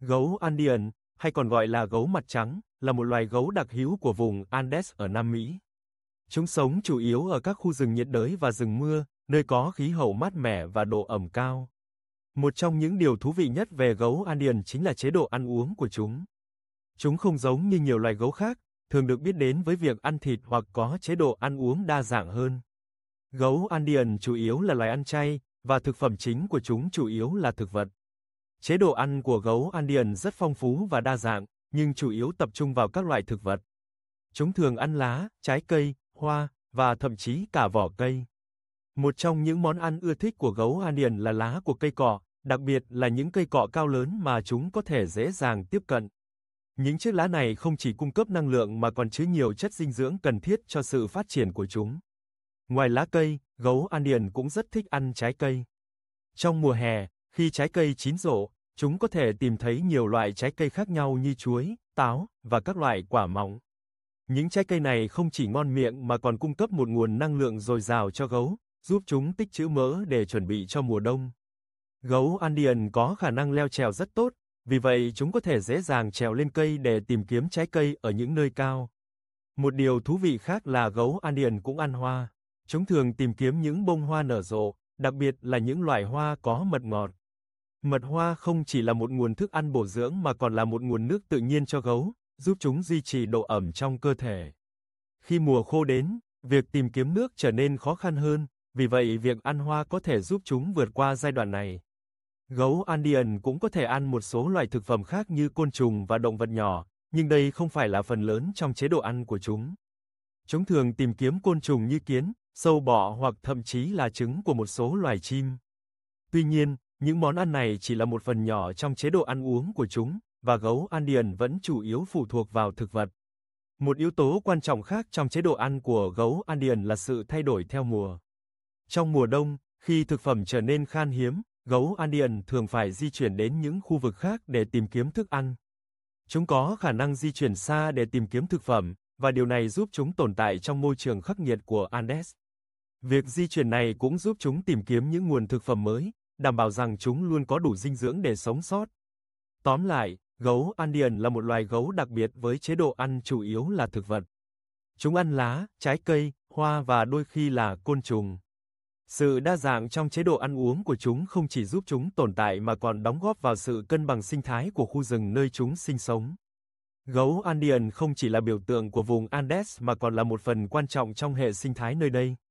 Gấu Andean, hay còn gọi là gấu mặt trắng, là một loài gấu đặc hữu của vùng Andes ở Nam Mỹ. Chúng sống chủ yếu ở các khu rừng nhiệt đới và rừng mưa, nơi có khí hậu mát mẻ và độ ẩm cao. Một trong những điều thú vị nhất về gấu Andean chính là chế độ ăn uống của chúng. Chúng không giống như nhiều loài gấu khác, thường được biết đến với việc ăn thịt hoặc có chế độ ăn uống đa dạng hơn. Gấu Andean chủ yếu là loài ăn chay và thực phẩm chính của chúng chủ yếu là thực vật. Chế độ ăn của gấu Andean rất phong phú và đa dạng, nhưng chủ yếu tập trung vào các loại thực vật. Chúng thường ăn lá, trái cây, hoa và thậm chí cả vỏ cây. Một trong những món ăn ưa thích của gấu Andean là lá của cây cọ, đặc biệt là những cây cọ cao lớn mà chúng có thể dễ dàng tiếp cận. Những chiếc lá này không chỉ cung cấp năng lượng mà còn chứa nhiều chất dinh dưỡng cần thiết cho sự phát triển của chúng. Ngoài lá cây, gấu Andean cũng rất thích ăn trái cây. Trong mùa hè, khi trái cây chín rộ, chúng có thể tìm thấy nhiều loại trái cây khác nhau như chuối, táo và các loại quả mọng. Những trái cây này không chỉ ngon miệng mà còn cung cấp một nguồn năng lượng dồi dào cho gấu, giúp chúng tích trữ mỡ để chuẩn bị cho mùa đông. Gấu Andean có khả năng leo trèo rất tốt, vì vậy chúng có thể dễ dàng trèo lên cây để tìm kiếm trái cây ở những nơi cao. Một điều thú vị khác là gấu Andean cũng ăn hoa. Chúng thường tìm kiếm những bông hoa nở rộ, đặc biệt là những loại hoa có mật ngọt. Mật hoa không chỉ là một nguồn thức ăn bổ dưỡng mà còn là một nguồn nước tự nhiên cho gấu, giúp chúng duy trì độ ẩm trong cơ thể. Khi mùa khô đến, việc tìm kiếm nước trở nên khó khăn hơn, vì vậy việc ăn hoa có thể giúp chúng vượt qua giai đoạn này. Gấu Andean cũng có thể ăn một số loại thực phẩm khác như côn trùng và động vật nhỏ, nhưng đây không phải là phần lớn trong chế độ ăn của chúng. Chúng thường tìm kiếm côn trùng như kiến, sâu bọ hoặc thậm chí là trứng của một số loài chim. Tuy nhiên, những món ăn này chỉ là một phần nhỏ trong chế độ ăn uống của chúng, và gấu Andean vẫn chủ yếu phụ thuộc vào thực vật. Một yếu tố quan trọng khác trong chế độ ăn của gấu Andean là sự thay đổi theo mùa. Trong mùa đông, khi thực phẩm trở nên khan hiếm, gấu Andean thường phải di chuyển đến những khu vực khác để tìm kiếm thức ăn. Chúng có khả năng di chuyển xa để tìm kiếm thực phẩm, và điều này giúp chúng tồn tại trong môi trường khắc nghiệt của Andes. Việc di chuyển này cũng giúp chúng tìm kiếm những nguồn thực phẩm mới, đảm bảo rằng chúng luôn có đủ dinh dưỡng để sống sót. Tóm lại, gấu Andean là một loài gấu đặc biệt với chế độ ăn chủ yếu là thực vật. Chúng ăn lá, trái cây, hoa và đôi khi là côn trùng. Sự đa dạng trong chế độ ăn uống của chúng không chỉ giúp chúng tồn tại mà còn đóng góp vào sự cân bằng sinh thái của khu rừng nơi chúng sinh sống. Gấu Andean không chỉ là biểu tượng của vùng Andes mà còn là một phần quan trọng trong hệ sinh thái nơi đây.